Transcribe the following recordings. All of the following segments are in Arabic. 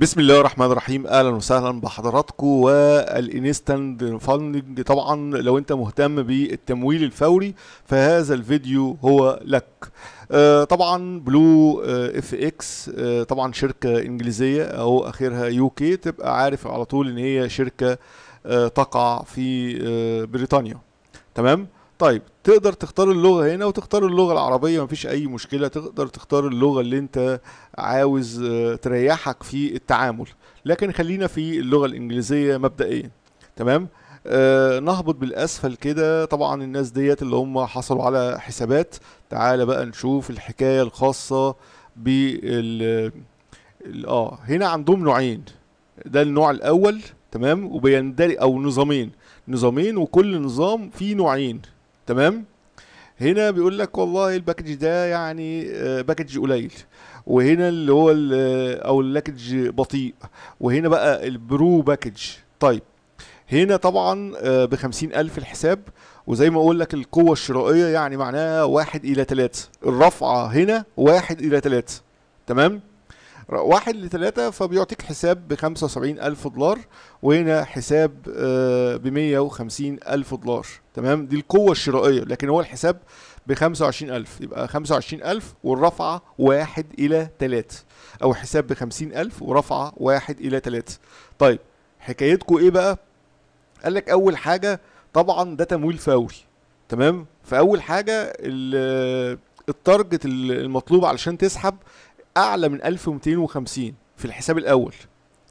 بسم الله الرحمن الرحيم اهلا وسهلا بحضراتكم والانستند فاندنج طبعا لو انت مهتم بالتمويل الفوري فهذا الفيديو هو لك آه، طبعا بلو اف اكس طبعا شركه انجليزيه او اخرها يو كي تبقى عارف على طول ان هي شركه آه، تقع في آه، بريطانيا تمام طيب تقدر تختار اللغة هنا وتختار اللغة العربية مفيش أي مشكلة تقدر تختار اللغة اللي أنت عاوز آه، تريحك في التعامل لكن خلينا في اللغة الإنجليزية مبدئيا تمام آه نهبط بالأسفل كده طبعا الناس ديت اللي هم حصلوا على حسابات تعال بقى نشوف الحكاية الخاصة بال اه هنا عندهم نوعين ده النوع الأول تمام وبيندرج أو نظامين نظامين وكل نظام فيه نوعين تمام هنا بيقول لك والله الباكج ده يعني آه، باكج قليل وهنا اللي هو آه، او اللاكج بطيء وهنا بقى البرو باكج طيب هنا طبعا آه، ب ألف الحساب وزي ما اقول لك القوه الشرائيه يعني معناها واحد الى 3 الرفعه هنا واحد الى 3 تمام واحد لثلاثة فبيعطيك حساب ب 75 ألف دولار وهنا حساب آه، ب 150 ألف دولار تمام دي القوة الشرائية لكن هو الحساب ب 25 ألف يبقى 25 ألف والرفعة واحد إلى ثلاثة أو حساب 50 ألف ورفعة واحد إلى ثلاثة طيب حكايتكم إيه بقى؟ قال لك أول حاجة طبعا ده تمويل فوري تمام فأول حاجة التارجت المطلوب علشان تسحب اعلى من 1250 في الحساب الاول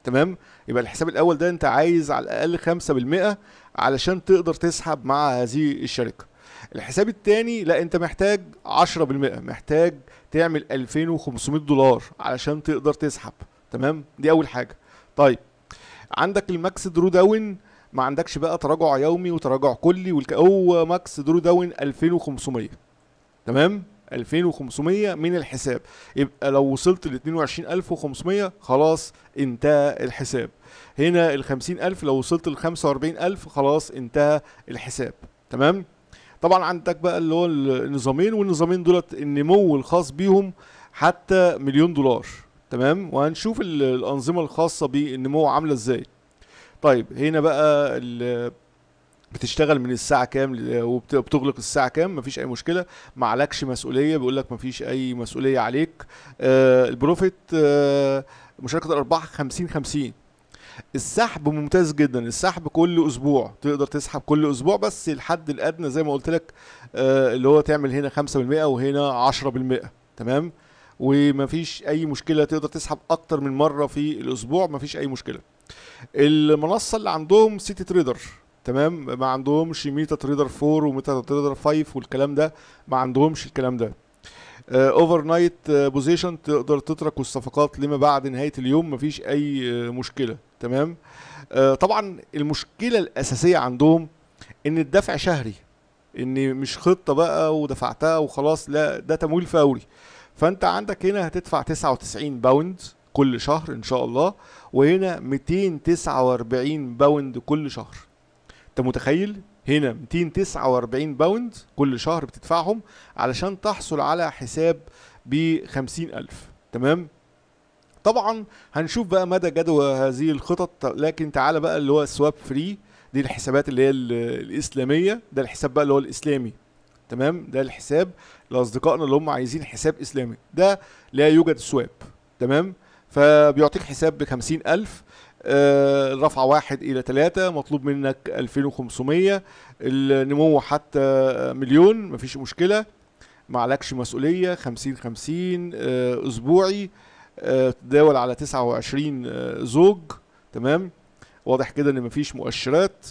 تمام يبقى الحساب الاول ده انت عايز على الاقل 5% علشان تقدر تسحب مع هذه الشركه الحساب الثاني لا انت محتاج 10% محتاج تعمل 2500 دولار علشان تقدر تسحب تمام دي اول حاجه طيب عندك الماكس درو داون ما عندكش بقى تراجع يومي وتراجع كلي والك... هو ماكس درو داون 2500 تمام 2500 من الحساب يبقى لو وصلت ل 22500 خلاص انتهى الحساب هنا ال 50000 لو وصلت ل 45000 خلاص انتهى الحساب تمام طبعا عندك بقى اللي هو النظامين والنظامين دولت النمو الخاص بيهم حتى مليون دولار تمام وهنشوف الانظمه الخاصه بالنمو عامله ازاي طيب هنا بقى ال بتشتغل من الساعه كام وبتغلق الساعه كام مفيش اي مشكله ما عليكش مسؤوليه بيقول لك مفيش اي مسؤوليه عليك آه البروفيت آه مشاركه الارباح 50 50 السحب ممتاز جدا السحب كل اسبوع تقدر تسحب كل اسبوع بس الحد الادنى زي ما قلت لك آه اللي هو تعمل هنا 5% وهنا 10% تمام ومفيش اي مشكله تقدر تسحب اكتر من مره في الاسبوع مفيش اي مشكله المنصه اللي عندهم سيتي تريدر تمام ما عندهمش ميتا تريدر 4 وميتا تريدر 5 والكلام ده ما عندهمش الكلام ده اوفر نايت بوزيشن تقدر تترك الصفقات لما بعد نهايه اليوم مفيش اي آه، مشكله تمام آه طبعا المشكله الاساسيه عندهم ان الدفع شهري ان مش خطه بقى ودفعتها وخلاص لا ده تمويل فوري فانت عندك هنا هتدفع 99 باوند كل شهر ان شاء الله وهنا 249 باوند كل شهر انت متخيل هنا 249 باوند كل شهر بتدفعهم علشان تحصل على حساب ب 50000 تمام طبعا هنشوف بقى مدى جدوى هذه الخطط لكن تعالى بقى اللي هو سواب فري دي الحسابات اللي هي الاسلاميه ده الحساب بقى اللي هو الاسلامي تمام ده الحساب لاصدقائنا اللي هم عايزين حساب اسلامي ده لا يوجد سواب تمام فبيعطيك حساب ب 50000 الرفعة آه، واحد إلى ثلاثة مطلوب منك 2500 النمو حتى مليون مفيش مشكلة معلكش مسؤولية 50 50 آه، أسبوعي آه، تداول على 29 زوج تمام واضح كده ان مفيش مؤشرات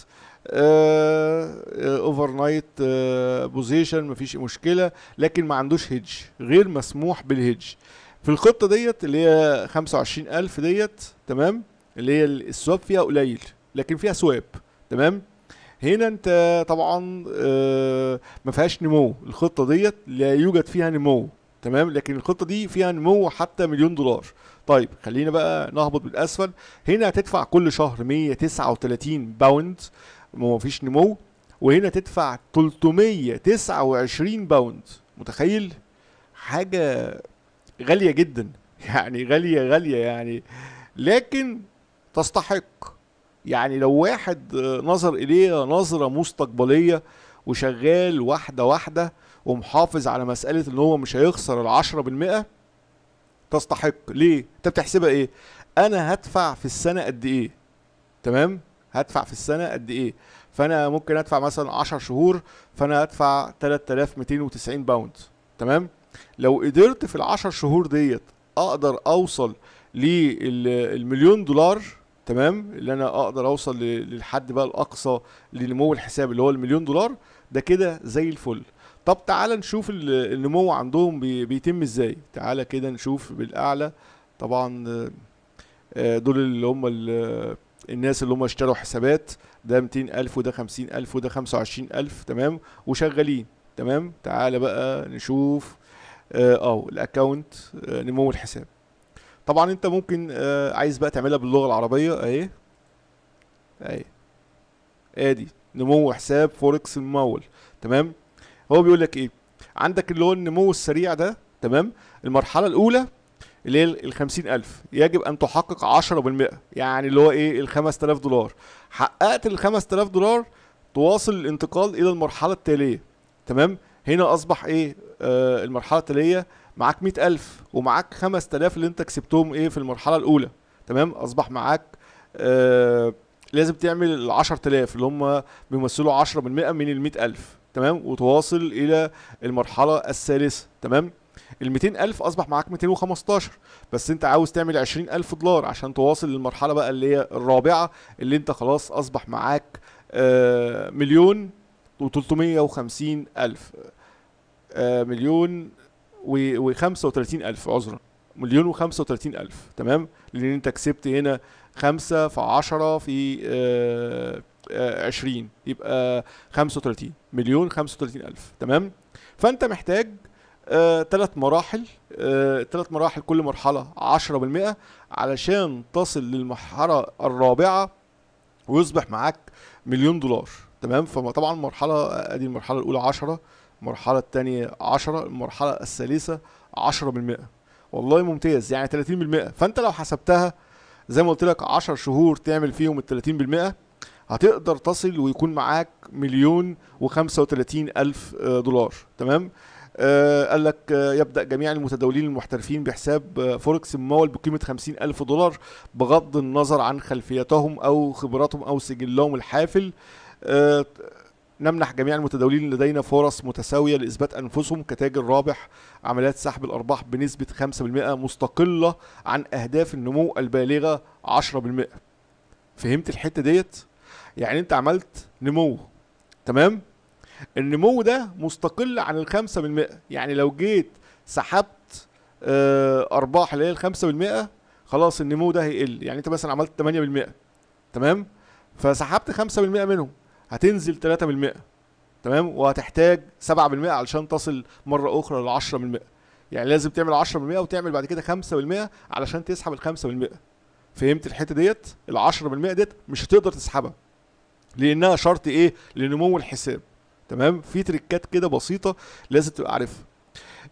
اوفر نايت بوزيشن مفيش مشكله لكن ما عندوش هيدج غير مسموح بالهيدج في الخطه ديت اللي هي 25000 ديت تمام اللي هي السواب فيها قليل لكن فيها سواب تمام هنا انت طبعا آه، ما فيهاش نمو الخطه ديت لا يوجد فيها نمو تمام لكن الخطه دي فيها نمو حتى مليون دولار طيب خلينا بقى نهبط بالاسفل هنا هتدفع كل شهر 139 باوند ما فيش نمو وهنا تدفع 329 باوند متخيل حاجه غاليه جدا يعني غاليه غاليه يعني لكن تستحق يعني لو واحد نظر إليها نظرة مستقبلية وشغال واحدة واحدة ومحافظ على مسألة إن هو مش هيخسر العشرة بالمئة تستحق ليه؟ أنت بتحسبها إيه؟ أنا هدفع في السنة قد إيه؟ تمام؟ هدفع في السنة قد إيه؟ فأنا ممكن أدفع مثلا 10 شهور فأنا هدفع 3290 باوند تمام؟ لو قدرت في العشر شهور ديت أقدر أوصل للمليون دولار تمام اللي انا اقدر اوصل للحد بقى الاقصى لنمو الحساب اللي هو المليون دولار ده كده زي الفل طب تعالى نشوف النمو عندهم بيتم ازاي تعالى كده نشوف بالاعلى طبعا آه، دول اللي هم الناس اللي هم اشتروا حسابات ده 200000 وده 50000 وده 25000 تمام وشغالين تمام تعالى بقى نشوف اه, آه، الاكونت آه، نمو الحساب طبعا انت ممكن آه عايز بقى تعملها باللغه العربيه اهي اهي ادي نمو حساب فوركس الممول تمام هو بيقول لك ايه عندك اللي هو النمو السريع ده تمام المرحله الاولى اللي هي ال 50000 يجب ان تحقق 10% يعني اللي هو ايه ال 5000 دولار حققت ال 5000 دولار تواصل الانتقال الى المرحله التاليه تمام هنا اصبح ايه آه المرحله التاليه معاك 100000 ومعاك 5000 اللي انت كسبتهم ايه في المرحله الاولى تمام اصبح معاك آه لازم تعمل ال 10000 اللي هم بيمثلوا 10 من 100 من ال 100000 تمام وتواصل الى المرحله الثالثه تمام ال 200000 اصبح معاك 215 بس انت عاوز تعمل 20000 دولار عشان تواصل للمرحله بقى اللي هي الرابعه اللي انت خلاص اصبح معاك آه مليون و350 الف آه مليون و35 الف عذرا مليون و35 الف تمام لان انت كسبت هنا 5 في 10 في 20 آه، آه، يبقى 35 مليون 35 الف تمام فانت محتاج ثلاث آه، مراحل ثلاث مراحل كل مرحله 10% علشان تصل للمرحله الرابعه ويصبح معاك مليون دولار تمام فطبعا المرحله ادي المرحله الاولى 10 المرحلة التانية 10 المرحلة الثالثة 10% والله ممتاز يعني 30% فانت لو حسبتها زي ما قلت لك 10 شهور تعمل فيهم ال 30% هتقدر تصل ويكون معاك مليون و35 ألف آه، دولار تمام آه، قال لك آه، يبدأ جميع المتداولين المحترفين بحساب فوركس ممول بقيمة 50 ألف دولار بغض النظر عن خلفيتهم أو خبراتهم أو سجلهم الحافل نمنح جميع المتداولين لدينا فرص متساوية لإثبات أنفسهم كتاجر رابح عمليات سحب الأرباح بنسبة 5% مستقلة عن أهداف النمو البالغة 10% فهمت الحتة ديت؟ يعني أنت عملت نمو تمام؟ النمو ده مستقل عن ال 5% يعني لو جيت سحبت آه، أرباح اللي هي ال 5% خلاص النمو ده هيقل يعني أنت مثلا عملت 8% تمام؟ فسحبت 5% منهم هتنزل 3% تمام وهتحتاج 7% علشان تصل مره اخرى ل 10% يعني لازم تعمل 10% وتعمل بعد كده 5% علشان تسحب ال 5% فهمت الحته ديت ال 10% ديت مش هتقدر تسحبها لانها شرط ايه لنمو الحساب تمام في تريكات كده بسيطه لازم تبقى عارفها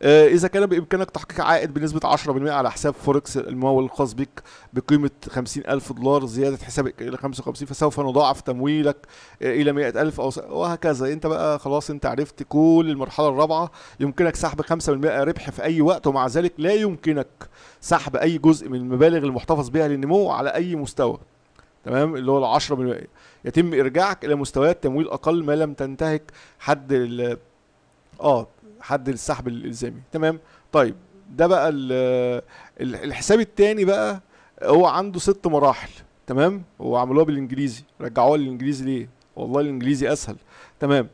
آه، اذا كان بامكانك تحقيق عائد بنسبه 10% على حساب فوركس الممول الخاص بك بقيمه 50000 دولار زياده حسابك الى 55 فسوف نضاعف تمويلك آه، الى 100000 او وهكذا انت بقى خلاص انت عرفت كل المرحله الرابعه يمكنك سحب 5% ربح في اي وقت ومع ذلك لا يمكنك سحب اي جزء من المبالغ المحتفظ بها للنمو على اي مستوى تمام اللي هو ال 10% يتم ارجاعك الى مستويات تمويل اقل ما لم تنتهك حد ال اه حد السحب الالزامي تمام طيب ده بقى الحساب الثاني بقى هو عنده ست مراحل تمام هو عملوها بالانجليزي رجعوها للانجليزي ليه والله الانجليزي اسهل تمام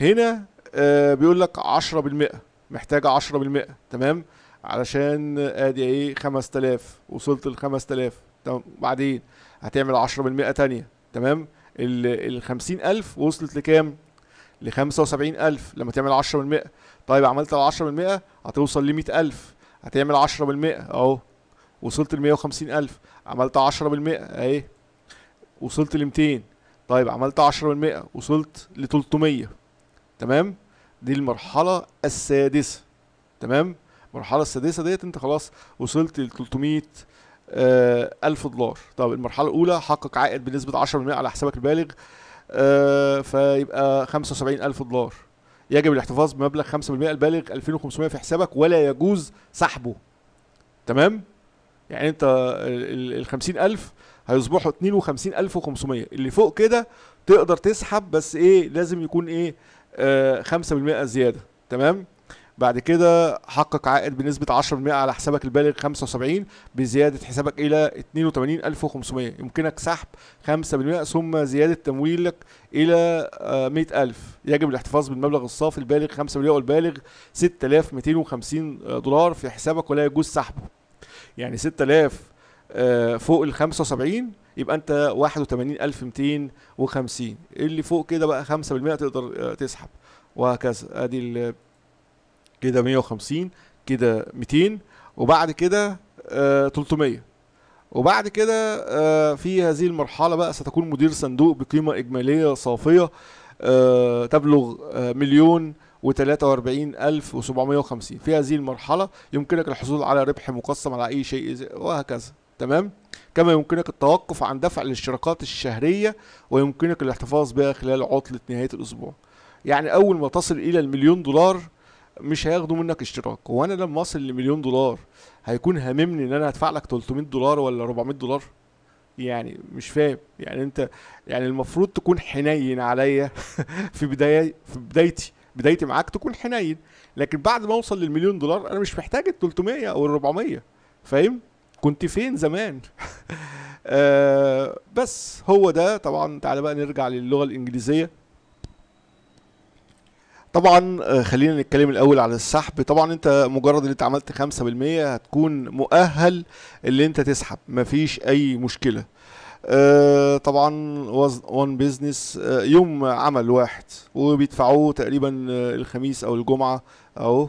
هنا آه بيقول لك 10% محتاجه 10% تمام علشان ادي ايه 5000 وصلت ل 5000 تمام بعدين هتعمل 10% ثانيه تمام ال 50000 وصلت لكام ل 75000 لما تعمل 10% طيب عملت ال 10% هتوصل ل 100000 هتعمل 10% اهو وصلت ل 150000 عملت 10% اهي وصلت ل 200 طيب عملت 10% وصلت ل 300 تمام دي المرحلة السادسة تمام المرحلة السادسة ديت انت خلاص وصلت ل 300 آه، ألف دولار طب المرحلة الأولى حقق عائد بنسبة 10% على حسابك البالغ آه، فيبقى 75000 دولار يجب الاحتفاظ بمبلغ 5% البالغ 2500 في حسابك ولا يجوز سحبه تمام يعني انت ال 50000 هيصبحوا 52500 اللي فوق كده تقدر تسحب بس ايه لازم يكون ايه 5% آه، زياده تمام بعد كده حقق عائد بنسبة 10% على حسابك البالغ 75 بزيادة حسابك إلى 82500 يمكنك سحب 5% ثم زيادة تمويلك إلى 100000 آه، يجب الاحتفاظ بالمبلغ الصافي البالغ 5 مليون والبالغ 6250 دولار في حسابك ولا يجوز سحبه يعني 6000 آه، فوق ال 75 يبقى انت 81250 اللي فوق كده بقى 5% تقدر آه، تسحب وهكذا ادي كده 150 كده 200 وبعد كده 300 آه، وبعد كده آه، في هذه المرحله بقى ستكون مدير صندوق بقيمه اجماليه صافيه آه، تبلغ مليون و43750 في هذه المرحلة يمكنك الحصول على ربح مقسم على أي شيء وهكذا تمام كما يمكنك التوقف عن دفع الاشتراكات الشهرية ويمكنك الاحتفاظ بها خلال عطلة نهاية الأسبوع يعني أول ما تصل إلى المليون دولار مش هياخدوا منك اشتراك وانا لما اصل لمليون دولار هيكون هاممني ان انا هدفع لك 300 دولار ولا 400 دولار يعني مش فاهم يعني انت يعني المفروض تكون حنين عليا في بدايه في بدايتي بدايتي معاك تكون حنين لكن بعد ما اوصل للمليون دولار انا مش محتاج ال 300 او ال 400 فاهم كنت فين زمان آه بس هو ده طبعا تعالى بقى نرجع للغه الانجليزيه طبعا آه، خلينا نتكلم الاول على السحب طبعا انت مجرد ان انت عملت 5% هتكون مؤهل اللي انت تسحب مفيش اي مشكله آه، طبعا وان آه، بيزنس يوم عمل واحد وبيدفعوه تقريبا الخميس او الجمعه اهو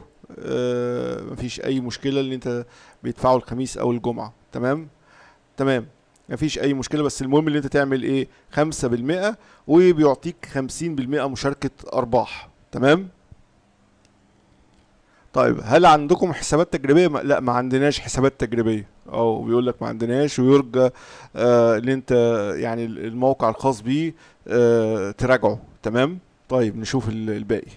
مفيش اي مشكله اللي انت بيدفعه الخميس او الجمعه تمام تمام مفيش اي مشكله بس المهم اللي انت تعمل ايه 5% وبيعطيك 50% مشاركه ارباح تمام طيب هل عندكم حسابات تجريبيه لا ما عندناش حسابات تجريبيه اه بيقول لك ما عندناش ويرجى آه ان انت يعني الموقع الخاص بيه آه تراجعه تمام طيب نشوف الباقي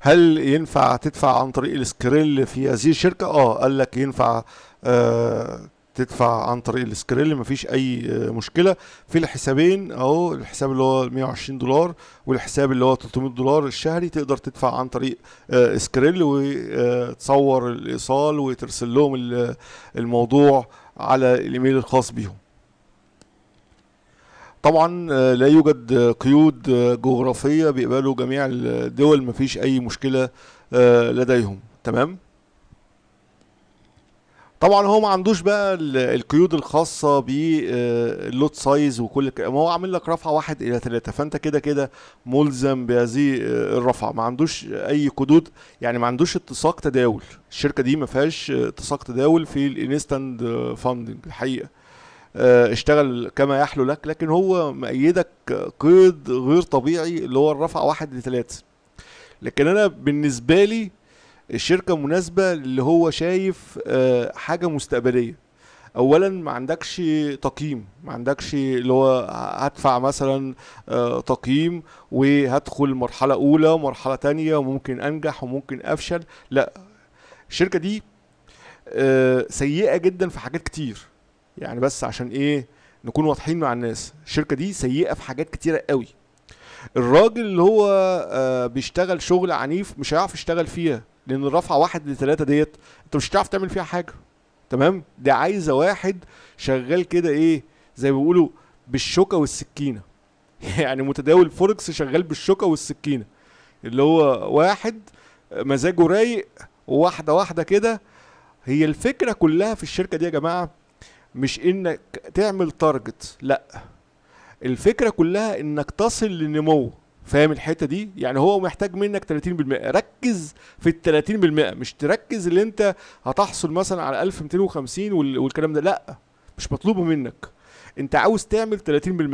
هل ينفع تدفع عن طريق السكريل في هذه الشركه اه قال لك ينفع آه تدفع عن طريق السكريل مفيش اي مشكله في الحسابين اهو الحساب اللي هو 120 دولار والحساب اللي هو 300 دولار الشهري تقدر تدفع عن طريق آه، سكريل وتصور آه، الايصال وترسل لهم الموضوع على الايميل الخاص بيهم طبعا آه، لا يوجد قيود جغرافيه بيقبلوا جميع الدول مفيش اي مشكله لديهم تمام طبعا هو ما عندوش بقى القيود الخاصه باللوت آه، سايز وكل ما هو عامل لك رفعه واحد الى ثلاثه فانت كده كده ملزم بهذه آه، الرفعه ما عندوش اي قدود يعني ما عندوش اتساق تداول الشركه دي ما فيهاش اتساق تداول في الانستنت فاندنج الحقيقه آه، اشتغل كما يحلو لك لكن هو مأيدك قيد غير طبيعي اللي هو الرفعه واحد لثلاثه لكن انا بالنسبه لي الشركه مناسبه اللي هو شايف آه، حاجه مستقبليه اولا ما عندكش تقييم ما عندكش اللي هو هدفع مثلا آه، تقييم وهدخل مرحله اولى مرحله تانية وممكن انجح وممكن افشل لا الشركه دي آه، سيئه جدا في حاجات كتير يعني بس عشان ايه نكون واضحين مع الناس الشركه دي سيئه في حاجات كتيره قوي الراجل اللي هو بيشتغل شغل عنيف مش هيعرف يشتغل فيها لان الرفعه واحد لثلاثه ديت انت مش هتعرف تعمل فيها حاجه تمام دي عايزه واحد شغال كده ايه زي ما بيقولوا بالشوكه والسكينه يعني متداول فوركس شغال بالشوكه والسكينه اللي هو واحد مزاجه رايق واحده واحده كده هي الفكره كلها في الشركه دي يا جماعه مش انك تعمل تارجت لا الفكره كلها انك تصل لنمو فاهم الحته دي يعني هو محتاج منك 30% ركز في ال 30% مش تركز اللي انت هتحصل مثلا على 1250 والكلام ده لا مش مطلوب منك انت عاوز تعمل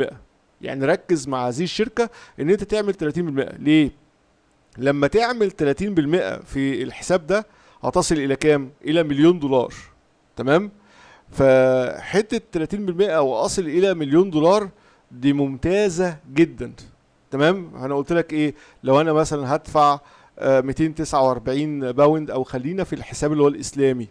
30% يعني ركز مع هذه الشركه ان انت تعمل 30% ليه لما تعمل 30% في الحساب ده هتصل الى كام الى مليون دولار تمام فحته 30% واصل الى مليون دولار دي ممتازه جدا تمام انا قلت لك ايه لو انا مثلا هدفع 249 آه، باوند او خلينا في الحساب اللي هو الاسلامي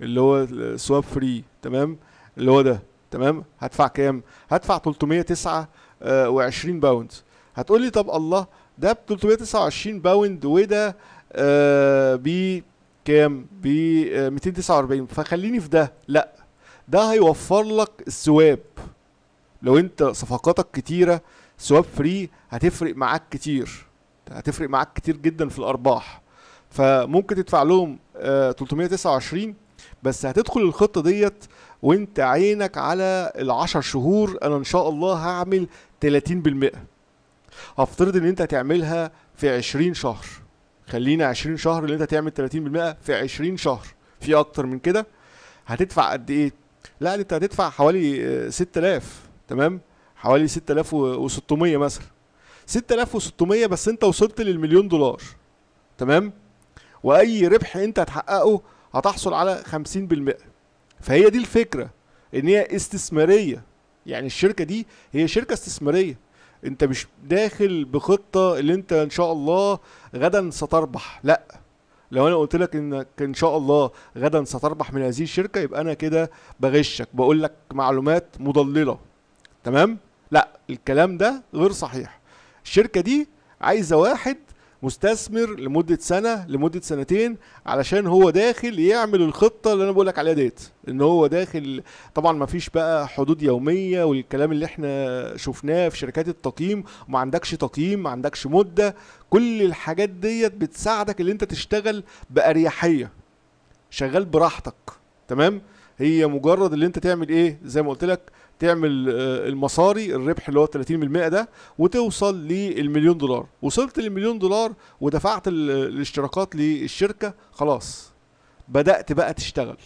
اللي هو سواب فري تمام اللي هو ده تمام هدفع كام هدفع 329 آه، باوند هتقول لي طب الله ده ب 329 باوند وده آه، ب كام ب 249 فخليني في ده لا ده هيوفر لك السواب لو انت صفقاتك كتيره سواب فري هتفرق معاك كتير هتفرق معاك كتير جدا في الارباح فممكن تدفع لهم 329 آه، بس هتدخل الخطه ديت وانت عينك على ال ال10 شهور انا ان شاء الله هعمل 30% هفترض ان انت هتعملها في 20 شهر خلينا 20 شهر اللي انت تعمل 30% في 20 شهر في اكتر من كده هتدفع قد ايه لا انت هتدفع حوالي 6000 آه، تمام حوالي 6600 مثلا 6600 بس انت وصلت للمليون دولار تمام واي ربح انت هتحققه هتحصل على 50% فهي دي الفكره ان هي استثماريه يعني الشركه دي هي شركه استثماريه انت مش داخل بخطه اللي انت ان شاء الله غدا ستربح لا لو انا قلت لك انك ان شاء الله غدا ستربح من هذه الشركه يبقى انا كده بغشك بقول لك معلومات مضلله تمام لا الكلام ده غير صحيح الشركة دي عايزة واحد مستثمر لمدة سنة لمدة سنتين علشان هو داخل يعمل الخطة اللي أنا بقولك عليها ديت إن هو داخل طبعا مفيش بقى حدود يومية والكلام اللي احنا شفناه في شركات التقييم ما عندكش تقييم ما عندكش مدة كل الحاجات ديت بتساعدك اللي انت تشتغل بأريحية شغال براحتك تمام هي مجرد اللي انت تعمل ايه زي ما قلت لك تعمل آه، المصاري الربح اللي هو 30% ده وتوصل للمليون دولار وصلت للمليون دولار ودفعت الاشتراكات للشركه خلاص بدات بقى تشتغل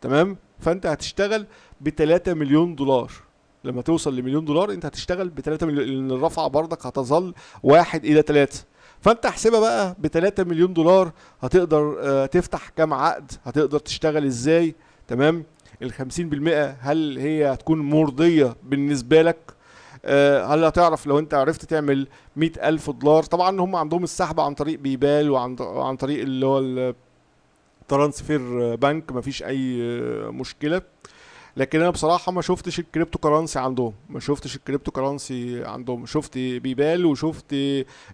تمام فانت هتشتغل ب 3 مليون دولار لما توصل لمليون دولار انت هتشتغل ب 3 مليون لان الرفعه برضك هتظل واحد الى 3 فانت احسبها بقى ب 3 مليون دولار هتقدر آه، تفتح كام عقد هتقدر تشتغل ازاي تمام ال 50% هل هي هتكون مرضيه بالنسبه لك؟ آه، هل هتعرف لو انت عرفت تعمل 100,000 دولار طبعا هم عندهم السحب عن طريق بيبال وعن طريق اللي هو الترانسفير بنك مفيش اي مشكله لكن انا بصراحه ما شفتش الكريبتو كرنسي عندهم ما شفتش الكريبتو كرنسي عندهم شفت بيبال وشفت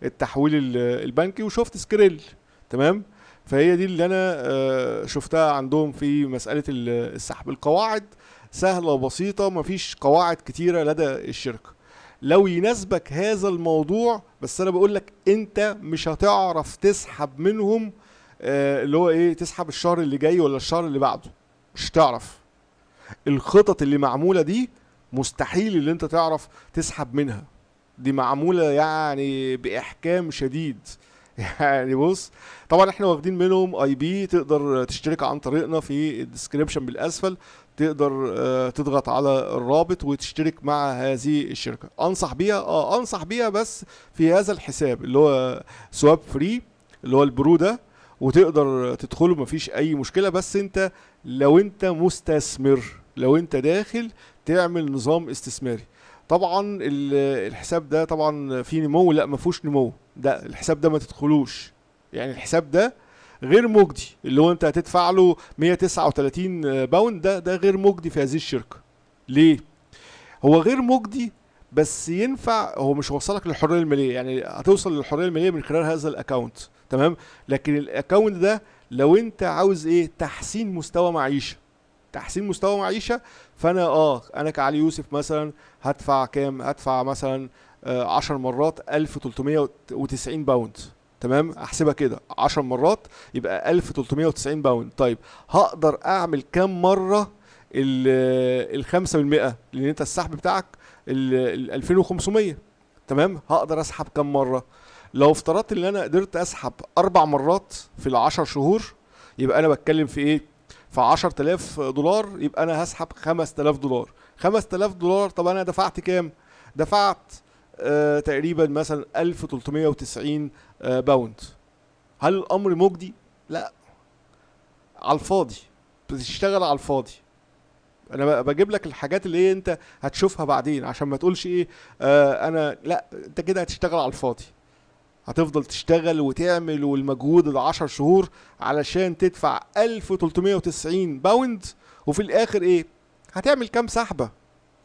التحويل البنكي وشفت سكريل تمام فهي دي اللي انا آه، شفتها عندهم في مساله السحب القواعد سهله وبسيطه مفيش قواعد كتيره لدى الشركه لو يناسبك هذا الموضوع بس انا بقول لك انت مش هتعرف تسحب منهم آه، اللي هو ايه تسحب الشهر اللي جاي ولا الشهر اللي بعده مش هتعرف الخطط اللي معموله دي مستحيل اللي انت تعرف تسحب منها دي معموله يعني باحكام شديد يعني بص طبعا احنا واخدين منهم اي بي تقدر تشترك عن طريقنا في الديسكريبشن بالاسفل تقدر آه، تضغط على الرابط وتشترك مع هذه الشركه انصح بيها اه انصح بيها بس في هذا الحساب اللي هو سواب فري اللي هو البرو ده وتقدر تدخله مفيش اي مشكله بس انت لو انت مستثمر لو انت داخل تعمل نظام استثماري طبعا الحساب ده طبعا فيه نمو لا ما فيهوش نمو ده الحساب ده ما تدخلوش يعني الحساب ده غير مجدي اللي هو انت هتدفع له 139 باوند ده ده غير مجدي في هذه الشركه ليه هو غير مجدي بس ينفع هو مش هيوصلك للحريه الماليه يعني هتوصل للحريه الماليه من خلال هذا الاكونت تمام لكن الاكونت ده لو انت عاوز ايه تحسين مستوى معيشه تحسين مستوى معيشه فانا اه انا كعلي يوسف مثلا هدفع كام هدفع مثلا 10 آه، مرات 1390 باوند تمام احسبها كده 10 مرات يبقى 1390 باوند طيب هقدر اعمل كام مره ال 5% آه، لان انت السحب بتاعك ال 2500 تمام هقدر اسحب كام مره لو افترضت ان انا قدرت اسحب اربع مرات في ال 10 شهور يبقى انا بتكلم في ايه في 10000 دولار يبقى انا هسحب 5000 دولار 5000 دولار طب انا دفعت كام دفعت آه، تقريبا مثلا 1390 آه، باوند هل الامر مجدي لا على الفاضي بتشتغل على الفاضي انا بجيب لك الحاجات اللي انت هتشوفها بعدين عشان ما تقولش ايه آه، انا لا انت كده هتشتغل على الفاضي هتفضل تشتغل وتعمل والمجهود ال10 شهور علشان تدفع 1390 باوند وفي الاخر ايه هتعمل كام سحبه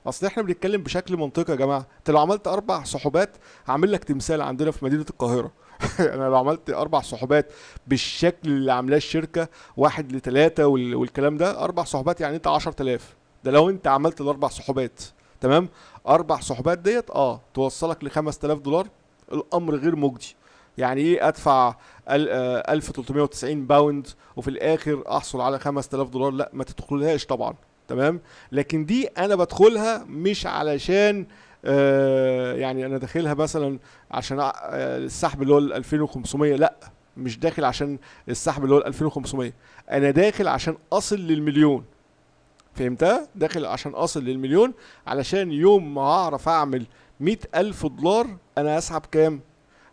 اصل احنا بنتكلم بشكل منطقي يا جماعه انت لو عملت اربع سحوبات هعمل لك تمثال عندنا في مدينه القاهره انا لو عملت اربع سحوبات بالشكل اللي عاملاه الشركه واحد لثلاثه وال... والكلام ده اربع سحوبات يعني انت 10000 ده لو انت عملت الاربع سحوبات تمام اربع سحوبات ديت اه توصلك ل 5000 دولار الامر غير مجدي يعني ايه ادفع 1390 آه، باوند وفي الاخر احصل على 5000 دولار لا ما تدخلهاش طبعا تمام لكن دي انا بدخلها مش علشان آه، يعني انا داخلها مثلا عشان آه، السحب اللي هو 2500 لا مش داخل عشان السحب اللي هو 2500 انا داخل عشان اصل للمليون فهمتها داخل عشان اصل للمليون علشان يوم ما اعرف اعمل مئة ألف دولار أنا هسحب كام؟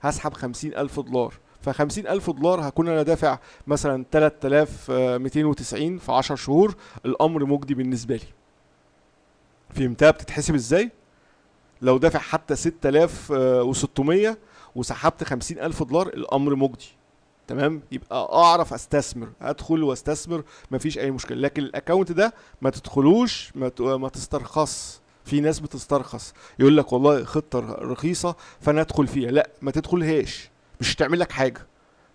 هسحب خمسين ألف دولار ف 50000 دولار هكون انا دافع مثلا 3290 آه، في 10 شهور الامر مجدي بالنسبه لي فهمتها بتتحسب ازاي لو دافع حتى 6600 آه، وسحبت 50000 دولار الامر مجدي تمام يبقى اعرف استثمر ادخل واستثمر مفيش اي مشكله لكن الاكونت ده ما تدخلوش ما, تسترخص في ناس بتسترخص يقول لك والله خطه رخيصه فانا ادخل فيها لا ما تدخلهاش مش هتعمل لك حاجه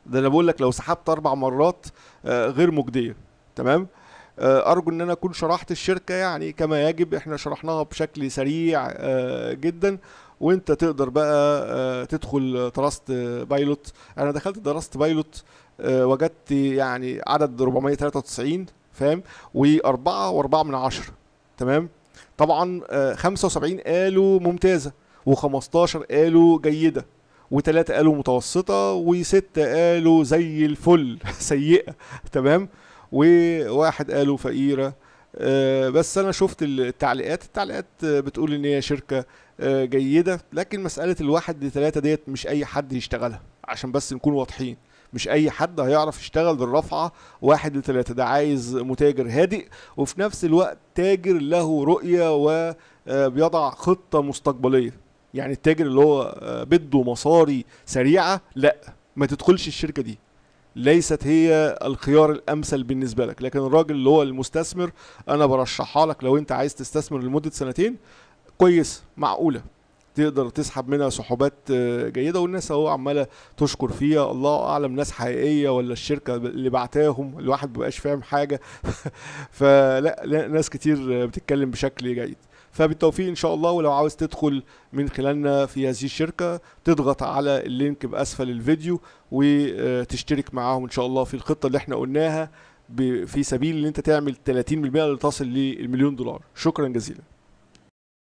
ده انا بقول لك لو سحبت اربع مرات آه، غير مجديه تمام آه، ارجو ان انا اكون شرحت الشركه يعني كما يجب احنا شرحناها بشكل سريع آه، جدا وانت تقدر بقى تدخل تراست بايلوت انا دخلت دراست بايلوت وجدت يعني عدد 493 فاهم و4 من 10 تمام طبعا 75 قالوا ممتازة و15 قالوا جيدة وثلاثة قالوا متوسطة وستة قالوا زي الفل سيئة تمام وواحد قالوا فقيرة آه، بس انا شفت التعليقات التعليقات بتقول ان هي شركة آه، جيدة لكن مسألة الواحد لثلاثة ديت مش اي حد يشتغلها عشان بس نكون واضحين مش اي حد هيعرف يشتغل بالرفعة واحد لثلاثة ده عايز متاجر هادئ وفي نفس الوقت تاجر له رؤية وبيضع آه، خطة مستقبلية يعني التاجر اللي هو آه، بده مصاري سريعه لا ما تدخلش الشركه دي ليست هي الخيار الامثل بالنسبه لك لكن الراجل اللي هو المستثمر انا برشحها لك لو انت عايز تستثمر لمده سنتين كويس معقوله تقدر تسحب منها سحوبات آه، جيده والناس اهو عماله تشكر فيها الله اعلم ناس حقيقيه ولا الشركه اللي بعتاهم الواحد مبقاش فاهم حاجه فلا ناس كتير بتتكلم بشكل جيد فبالتوفيق ان شاء الله ولو عاوز تدخل من خلالنا في هذه الشركه تضغط على اللينك باسفل الفيديو وتشترك معاهم ان شاء الله في الخطه اللي احنا قلناها في سبيل ان انت تعمل 30% لتصل للمليون دولار شكرا جزيلا